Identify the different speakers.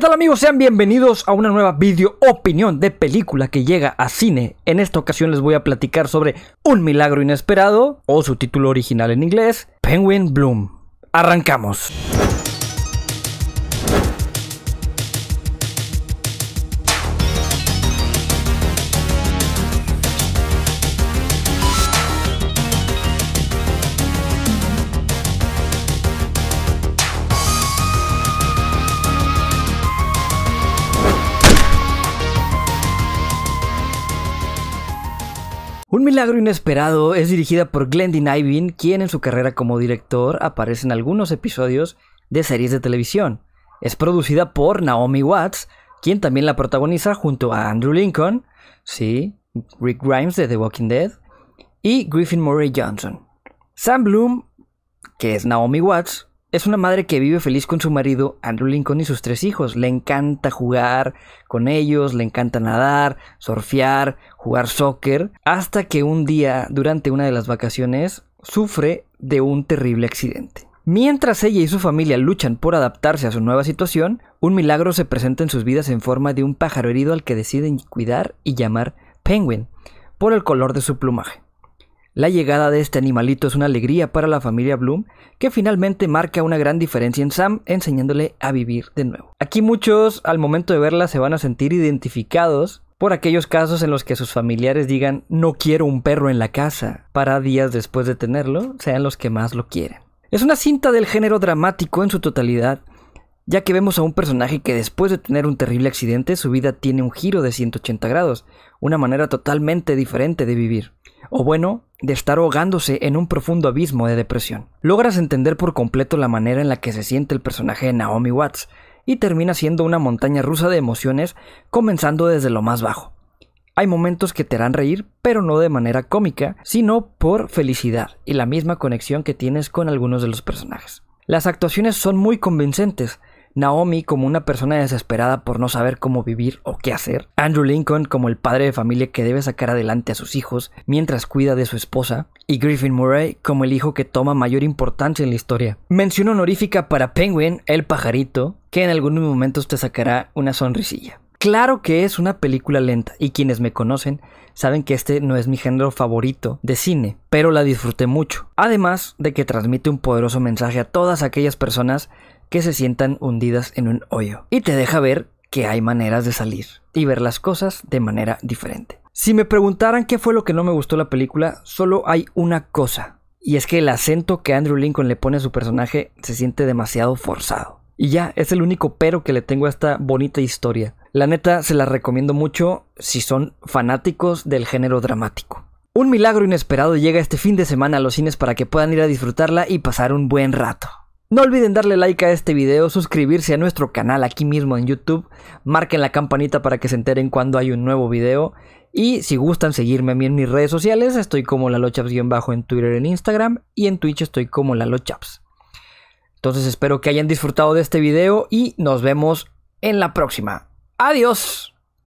Speaker 1: tal amigos? Sean bienvenidos a una nueva video opinión de película que llega a cine. En esta ocasión les voy a platicar sobre Un Milagro Inesperado o su título original en inglés, Penguin Bloom. Arrancamos. Un milagro inesperado es dirigida por Glendin Ivin, quien en su carrera como director aparece en algunos episodios de series de televisión. Es producida por Naomi Watts, quien también la protagoniza junto a Andrew Lincoln, sí, Rick Grimes de The Walking Dead y Griffin Murray Johnson. Sam Bloom, que es Naomi Watts, es una madre que vive feliz con su marido Andrew Lincoln y sus tres hijos. Le encanta jugar con ellos, le encanta nadar, surfear, jugar soccer, hasta que un día, durante una de las vacaciones, sufre de un terrible accidente. Mientras ella y su familia luchan por adaptarse a su nueva situación, un milagro se presenta en sus vidas en forma de un pájaro herido al que deciden cuidar y llamar Penguin, por el color de su plumaje. La llegada de este animalito es una alegría para la familia Bloom, que finalmente marca una gran diferencia en Sam, enseñándole a vivir de nuevo. Aquí muchos, al momento de verla, se van a sentir identificados por aquellos casos en los que sus familiares digan no quiero un perro en la casa, para días después de tenerlo, sean los que más lo quieren. Es una cinta del género dramático en su totalidad, ya que vemos a un personaje que después de tener un terrible accidente, su vida tiene un giro de 180 grados, una manera totalmente diferente de vivir. O bueno, de estar ahogándose en un profundo abismo de depresión. Logras entender por completo la manera en la que se siente el personaje de Naomi Watts, y termina siendo una montaña rusa de emociones, comenzando desde lo más bajo. Hay momentos que te harán reír, pero no de manera cómica, sino por felicidad y la misma conexión que tienes con algunos de los personajes. Las actuaciones son muy convincentes, Naomi como una persona desesperada por no saber cómo vivir o qué hacer, Andrew Lincoln como el padre de familia que debe sacar adelante a sus hijos mientras cuida de su esposa, y Griffin Murray como el hijo que toma mayor importancia en la historia. Mención honorífica para Penguin, el pajarito, que en algunos momentos te sacará una sonrisilla. Claro que es una película lenta y quienes me conocen saben que este no es mi género favorito de cine, pero la disfruté mucho. Además de que transmite un poderoso mensaje a todas aquellas personas que se sientan hundidas en un hoyo. Y te deja ver que hay maneras de salir y ver las cosas de manera diferente. Si me preguntaran qué fue lo que no me gustó la película, solo hay una cosa. Y es que el acento que Andrew Lincoln le pone a su personaje se siente demasiado forzado. Y ya, es el único pero que le tengo a esta bonita historia. La neta, se las recomiendo mucho si son fanáticos del género dramático. Un milagro inesperado llega este fin de semana a los cines para que puedan ir a disfrutarla y pasar un buen rato. No olviden darle like a este video, suscribirse a nuestro canal aquí mismo en YouTube, marquen la campanita para que se enteren cuando hay un nuevo video y si gustan seguirme a mí en mis redes sociales, estoy como lalochaps-bajo en Twitter, en Instagram y en Twitch estoy como lalochaps. Entonces espero que hayan disfrutado de este video y nos vemos en la próxima. Adiós.